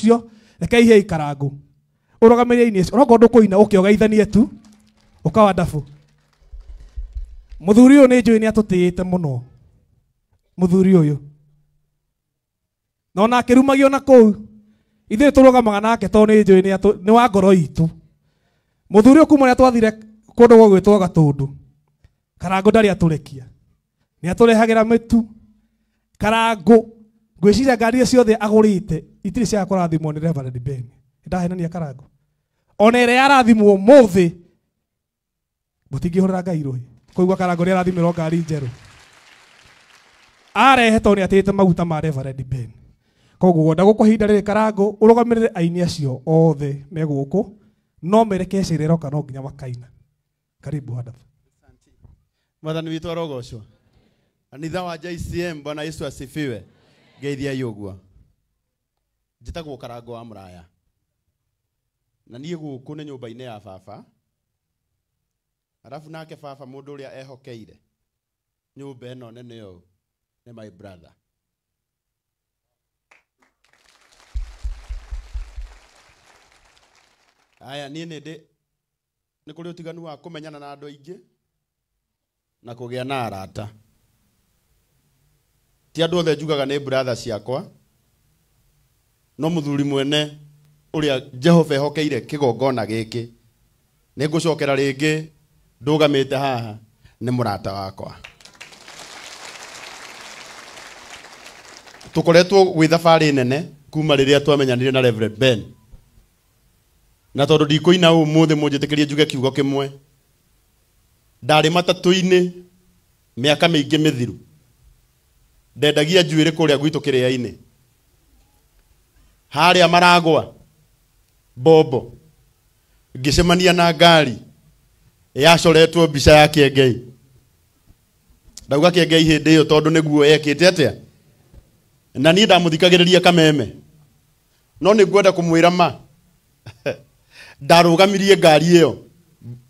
icio rekei hei ikarangu urogamirie ini icio rogo ndukuina ukiogeithanie tu ukawa dafu muthuri uyu ni njui ni atutiite muno muthuri uyu no nake rumagio na kuu ithuĩ tũrũgamaga nake tondũ ni atu ni wa ngoro itũ mũthuri ũkuma nĩ atwathire kũndũ gwitwa gatundu karangu ndarĩ aturekia ni atũrehagĩra mĩtu karangu ngwiciria ngari iria ciothe agurite itiri cia kurathimwo ni Reverend Ben ndahenania karango ona ire yarathimwo muthi mutingihurira ngai ruhi kuigua karango ni arathimiro ngari njeru arehetwo ni atirite maguta ma Reverend Ben koguo gwenda gå kå rä karango å rå gamä rä re aini acio othe megå kå no mä rekece rä roka no nginya makaina karibu hadabu mwathani witå arogocwo anitha wa jcm bwana yesu asifiwe ngeithiai uguo njitagwo karango wa muraya na niĩ gũkũ nĩ nyũmba-inĩ ya baba arabu nake baba mũndũ ũrĩa ehokeire nyũmba no nene ũũ ne my brother aya niĩ ne de nĩ kũrĩ ũtiganu wa kũmenyana na andũ aingĩ na kũgĩa na arata ti andå othe njugaga nä bratha ciakwa no må thuri mwene å rä a jehova ehokeire kä gongona gä kä nä ngå cokera rä ngä ndå gamä te haha nä må rata wakwa tå koretwo gwä thabarä nene kuma rä rä a twamenyanire na ben na tondå ina å må thä må njä tä kä rie njuge kiugo kä mwe ndarä matatå-inä mä aka mä ingä mä thiru ndendagia njuĩrĩ kũrĩa gwitũ kĩrĩa-inĩ harĩa maragwa bombo ngĩcemania na ngari yacoretwo mbica ya kĩengei ndauga kĩengei hĩndĩ ĩyo tondũ nĩguo ekĩte atĩa na niĩ ndamũthikagĩrĩria kameme no nĩngwenda kũmwĩra ma ndarũgamirie ngari ĩyo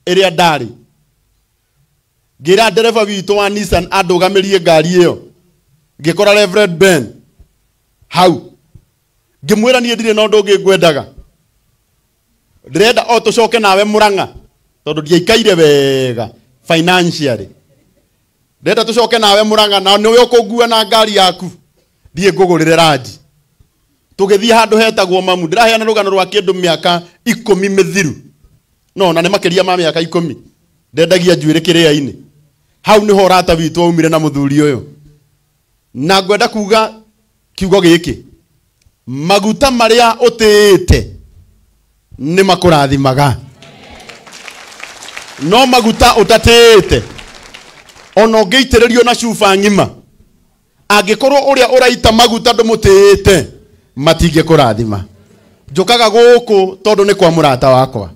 ĩrĩa ndarĩ ngĩra ndereba witũ wa Nissan andũgamirie ngari ĩyo ngikora reverend ben hau ngimwira nie ndire no ndu ngikwendaga ndirenda o tucoke nawe muranga tondu ndiaikaire wega financially ndirenda tucoke nawe muranga na niwe ukungua na ngari yaku thiä ngå gå rä re ranji tå gä thiä handå hetagwo mamu ndä raheana rå gano rwa kä ndå mä aka ikå mi mä thiru no na nä makä ria ma mä aka ikå mi ndendagia njuä rä kä rä a-inä hau nä ho å rata witå aumire na må thuri å yå na ngwenda kuga kiugo giki maguta maria utiite ni makurathimaga no maguta utatiite ona ũngĩitĩrĩrio na cuba ng'ima angikorwo uria uraita maguta matige kurathima njũkaga guku tondu ni kwa murata wakwa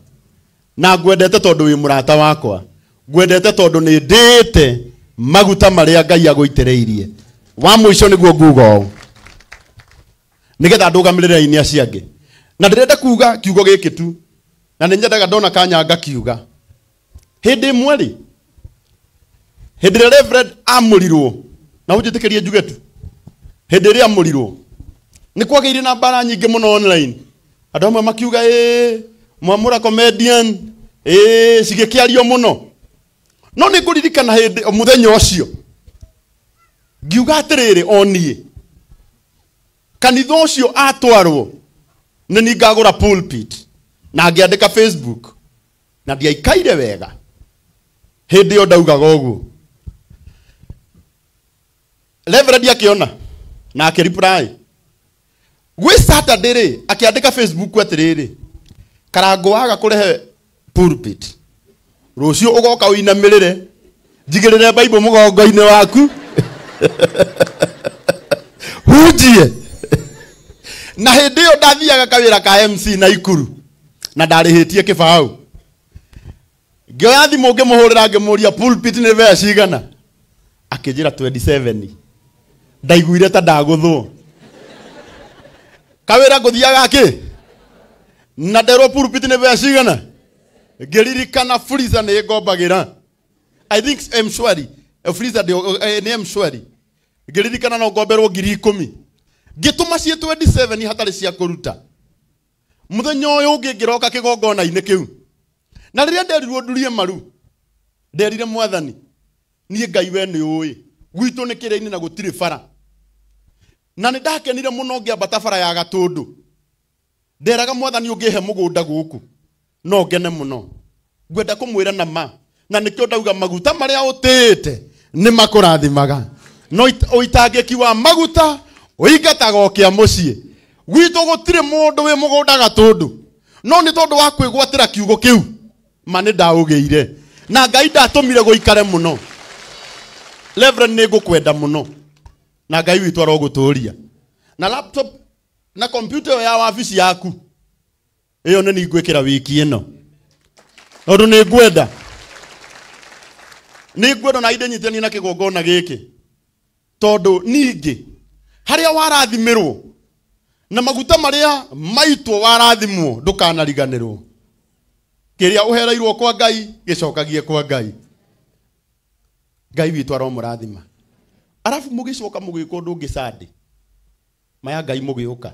na ngwendete tondu wi murata wakwa ngwendete tondu ni ndĩĩte maguta maria ngai agũitĩrĩirie wa muico niguo nguga ũũ nigetha ndũgamĩrĩre inia ciangĩ na ndirenda kuga kiugo gĩkĩ tu na nĩ nyendaga ndona kanya ngakiuga kiuga ĩmwe rĩ hĩndĩ ĩrĩa reverend amũrirwo na ujitikirie juge tu hĩndĩ ĩrĩa amũrirwo nĩ kwagĩire na bara nyinge muno online andũ amwe makiuga e mwamura comedian e sigekiario muno no nĩ ngũririkana hĩndĩ mũthenya ũcio ngiuga atiriri onie kanitha ucio atwarwo nĩ ningagũra pulpit na ngĩandĩka facebook na ndiaikaire wega hĩndĩ ĩyo ndaugaga ũguo reverend akĩona na akĩriply gwĩ saturday rĩ akĩandĩka facebook atĩrĩrĩ karango waga kũrehe pulpit rũciũ ũgoka ũinamĩrĩre njigĩrĩre bible mũgongo-inĩ waku hunjie na hindi iyo ndathiaga kawira ka MC na ikuru na ndarĩhĩtie kĩbaũ ngĩoya thimũ ngĩmũhũrĩra ngĩmũria pulpit ni vea cigana akĩnjĩra 27 ndaiguire ta ndagũthwo kawĩra ngũthiaga kĩ na nderwo pulpit nĩ bea cigana ngĩririkana friza nĩ ngombagĩra i think mshwari freezer uh, uh, nm shweri ngiririkana no ngomberwo ngiri ikumi ngituma cie 27 hatari cia kuruta. mũthenya ũyũ ũngĩ ngĩroka kĩgongona-inĩ kĩu na riria nderirwo ndurie maru nderire mwathani niĩ ngai we ni uyi. gwitũ ni kĩrĩa-inĩ na gũtirĩ fara. na nĩ ndakenire mũno ngĩambata fara ya gatũndũ nderaga mwathani ũngĩhe mugunda guku. no ngene muno. ngwenda kumwira na ma na nĩkĩo ndauga maguta maria ũtĩĩte nä makå no å wa maguta å ingataga kä a må ciä gwitå gå tirä må ndå wä må gå ndaga tondå no nä tondå wa kwä gwatä ra kiugo kä u ma nä ndaå gä ire na ngai ndatå mire gå ikare må no nä ngå kwenda må no na ngai witå arogå tå ria na laptop na kompyuta ä yo ya wabici yaku ä yo nä ningwä kä ra wiki ä no tondå nä ngwenda nä ngwenda na inde nyitani na kä gongona gä kä tondå ningä harä a warathimä rwo na maguta marä a maitwo warathimwo ndå kanariganä rwo kä rä a å kwa ngai gä cokagie kwa ngai ngai witå aromå rathima arabu må gä coka må gä ka ndå ngä maya ngai må gä å ka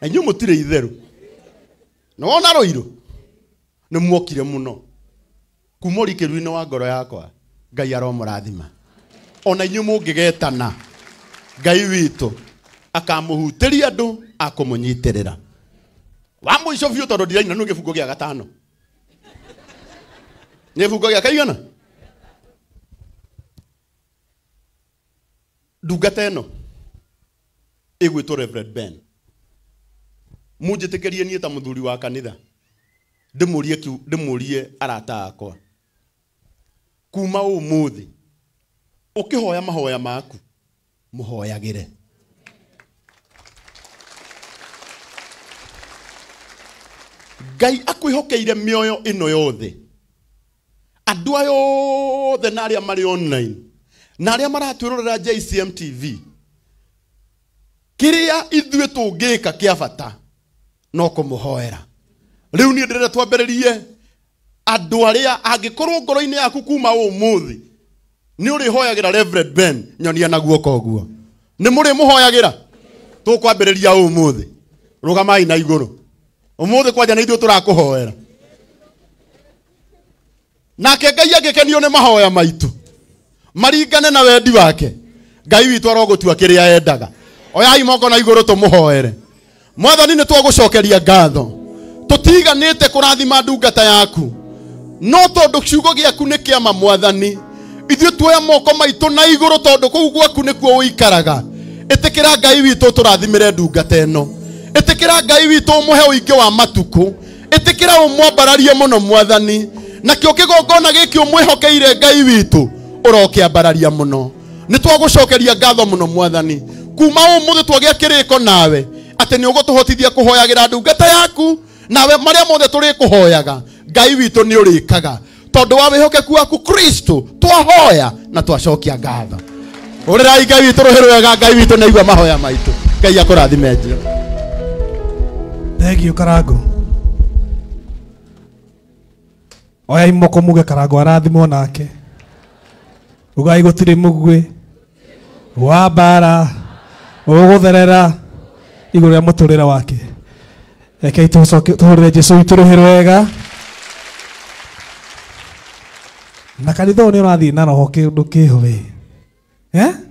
na inyuä må tirä na wona rå irå nä mwokire må no kuma rikiru-ini wa ngoro yakwa ngai aromũrathima ona ngä getana ngai må nyitä rä ra wa mũico biũ tondũ ndiraina bungo gä a gatano bungo gä a kaigana ndungata ĩno ĩgwĩtwo Reverend Ben mũnjĩtĩkĩrie niĩ ta thuri wa kanitha rie arata akwa kuma umuthi ukihoya mahoya maku re ngai oyo mioyo ino yothe andå aya othe na aria mari online na rä a JCM TV kiria ka kä a bata no kũmũhoera rĩu niĩ ndĩrenda twambĩrĩrie andå arä a angä korwo ngoro-inä yaku kuma å må nä å rä hoyagä ra ben nyonia na guoko å guo nä må rä må hoyagä ra tå kwambä rä ria å må thä rå gamai na igå rå å må thä kwanja nä ithuä tå rakå hoera nake ngai angä kenio nä mahoya maitå maringane na wendi wake ngai witå arogå tua kä rä a endaga oyai moko na igå rå tå må hoere mwathani nä twagå cokeria ngatho tå tiganä te kå rathima ndungata yaku no tondu kiugo aku nä kä ama mwathani ithuä tuoya moko maitå na igå rå tondå kå u gwaku nä kuo å ikaraga ä kä ra ngai witå tå rathimä re ndungata ä no ä tä kä ra ngai witå å må å ingä wa matukå ä tä kä ra å må no mwathani na kä o kä gongona gä mwä hokeire ngai witå å rokä ambararia må no nä twagå cokeria ngatho må no mwathani kuma å må thä twagä a kä rä ko nawe atä nä å gå tå hotithia kå hoyagä ra ndungata yaku nawe marä a mothe tå rä kå hoyaga ngai witå nä å rä kaga tondå wa wä hokeku waku kristo twahoya na twacokia ngatha å rä rai ngai witå rå hä rwega ngai witå nä aigua mahoya maitå ngai akå rathime njä thengiå karangå oya imoko muge karangå arathimwo nake ugai gå tirä må guä wa mbara å gå therera igå rä rä a må tå rä re wake rekei tå hå rä re jesu witå rå hä rwega na kanitha å nä å rathiä na roho kä ndå kä hå wä